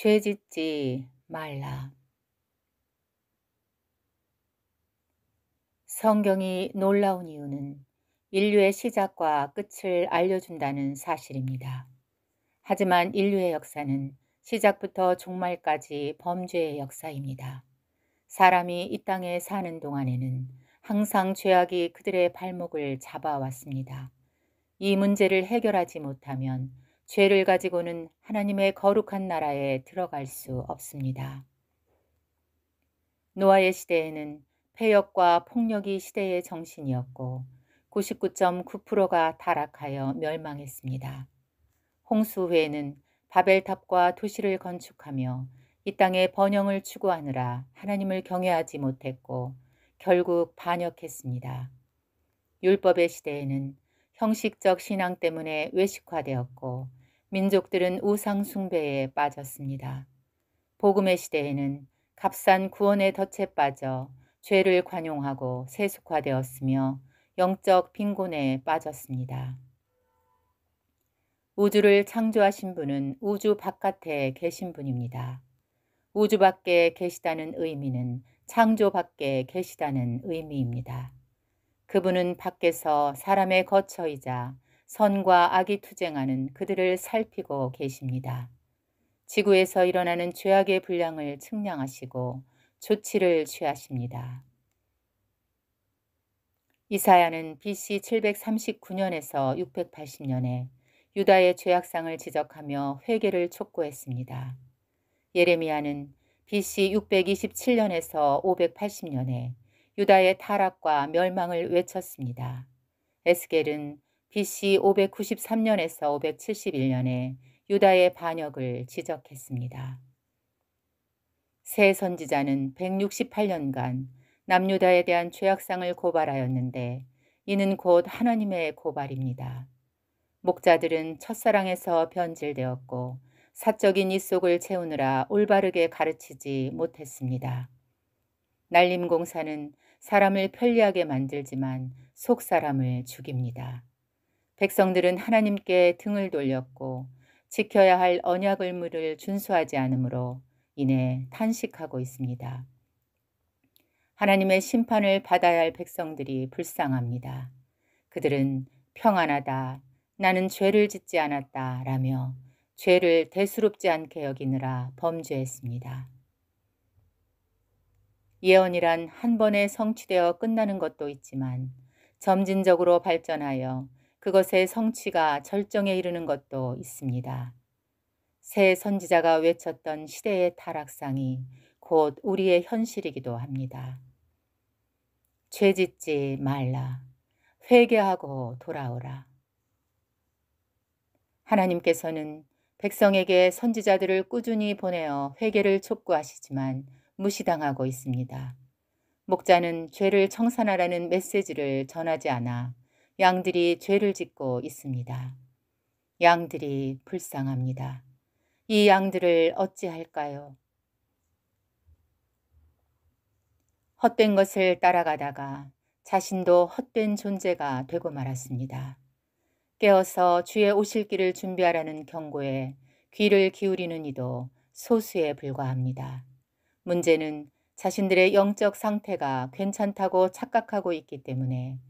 죄짓지 말라. 성경이 놀라운 이유는 인류의 시작과 끝을 알려준다는 사실입니다. 하지만 인류의 역사는 시작부터 종말까지 범죄의 역사입니다. 사람이 이 땅에 사는 동안에는 항상 죄악이 그들의 발목을 잡아왔습니다. 이 문제를 해결하지 못하면 죄를 가지고는 하나님의 거룩한 나라에 들어갈 수 없습니다. 노아의 시대에는 폐역과 폭력이 시대의 정신이었고 99.9%가 타락하여 멸망했습니다. 홍수 후에는 바벨탑과 도시를 건축하며 이 땅의 번영을 추구하느라 하나님을 경외하지 못했고 결국 반역했습니다. 율법의 시대에는 형식적 신앙 때문에 외식화되었고 민족들은 우상숭배에 빠졌습니다. 복음의 시대에는 값싼 구원의 덫에 빠져 죄를 관용하고 세속화되었으며 영적 빈곤에 빠졌습니다. 우주를 창조하신 분은 우주 바깥에 계신 분입니다. 우주 밖에 계시다는 의미는 창조 밖에 계시다는 의미입니다. 그분은 밖에서 사람의 거처이자 선과 악이 투쟁하는 그들을 살피고 계십니다. 지구에서 일어나는 죄악의 분량을 측량하시고 조치를 취하십니다. 이사야는 BC 739년에서 680년에 유다의 죄악상을 지적하며 회개를 촉구했습니다. 예레미야는 BC 627년에서 580년에 유다의 타락과 멸망을 외쳤습니다. 에스겔은 BC 593년에서 571년에 유다의 반역을 지적했습니다. 새 선지자는 168년간 남유다에 대한 죄악상을 고발하였는데 이는 곧 하나님의 고발입니다. 목자들은 첫사랑에서 변질되었고 사적인 이속을 채우느라 올바르게 가르치지 못했습니다. 날림공사는 사람을 편리하게 만들지만 속사람을 죽입니다. 백성들은 하나님께 등을 돌렸고 지켜야 할 언약 을 물을 준수하지 않으므로 이내 탄식하고 있습니다. 하나님의 심판을 받아야 할 백성들이 불쌍합니다. 그들은 평안하다, 나는 죄를 짓지 않았다 라며 죄를 대수롭지 않게 여기느라 범죄했습니다. 예언이란 한 번에 성취되어 끝나는 것도 있지만 점진적으로 발전하여 그것의 성취가 절정에 이르는 것도 있습니다. 새 선지자가 외쳤던 시대의 타락상이 곧 우리의 현실이기도 합니다. 죄 짓지 말라. 회개하고 돌아오라. 하나님께서는 백성에게 선지자들을 꾸준히 보내어 회개를 촉구하시지만 무시당하고 있습니다. 목자는 죄를 청산하라는 메시지를 전하지 않아 양들이 죄를 짓고 있습니다. 양들이 불쌍합니다. 이 양들을 어찌할까요? 헛된 것을 따라가다가 자신도 헛된 존재가 되고 말았습니다. 깨어서 주의 오실 길을 준비하라는 경고에 귀를 기울이는 이도 소수에 불과합니다. 문제는 자신들의 영적 상태가 괜찮다고 착각하고 있기 때문에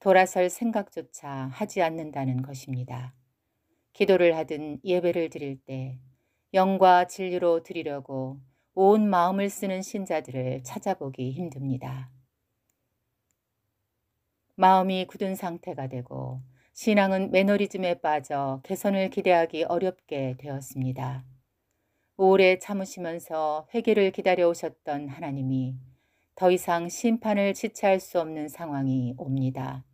돌아설 생각조차 하지 않는다는 것입니다. 기도를 하든 예배를 드릴 때 영과 진리로 드리려고 온 마음을 쓰는 신자들을 찾아보기 힘듭니다. 마음이 굳은 상태가 되고 신앙은 매너리즘에 빠져 개선을 기대하기 어렵게 되었습니다. 오래 참으시면서 회개를 기다려오셨던 하나님이 더 이상 심판을 지체할 수 없는 상황이 옵니다.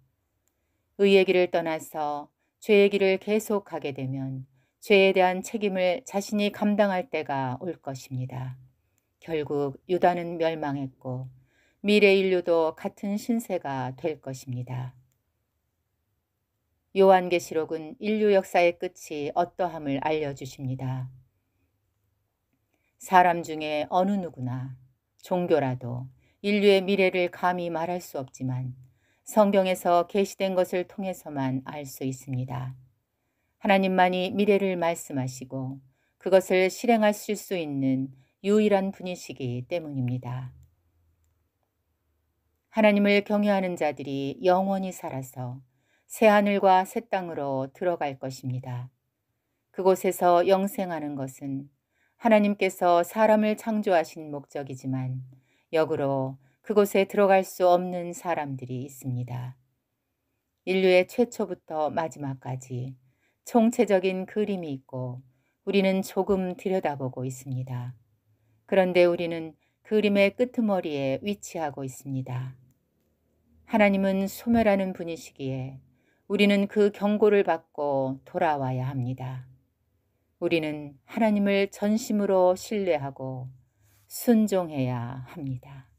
의의 길을 떠나서 죄의 길을 계속하게 되면 죄에 대한 책임을 자신이 감당할 때가 올 것입니다. 결국 유다는 멸망했고 미래 인류도 같은 신세가 될 것입니다. 요한계시록은 인류 역사의 끝이 어떠함을 알려주십니다. 사람 중에 어느 누구나 종교라도 인류의 미래를 감히 말할 수 없지만 성경에서 계시된 것을 통해서만 알 수 있습니다. 하나님만이 미래를 말씀하시고 그것을 실행하실 수 있는 유일한 분이시기 때문입니다. 하나님을 경외하는 자들이 영원히 살아서 새하늘과 새 땅으로 들어갈 것입니다. 그곳에서 영생하는 것은 하나님께서 사람을 창조하신 목적이지만 역으로 그곳에 들어갈 수 없는 사람들이 있습니다. 인류의 최초부터 마지막까지 총체적인 그림이 있고 우리는 조금 들여다보고 있습니다. 그런데 우리는 그림의 끄트머리에 위치하고 있습니다. 하나님은 소멸하는 분이시기에 우리는 그 경고를 받고 돌아와야 합니다. 우리는 하나님을 전심으로 신뢰하고 순종해야 합니다.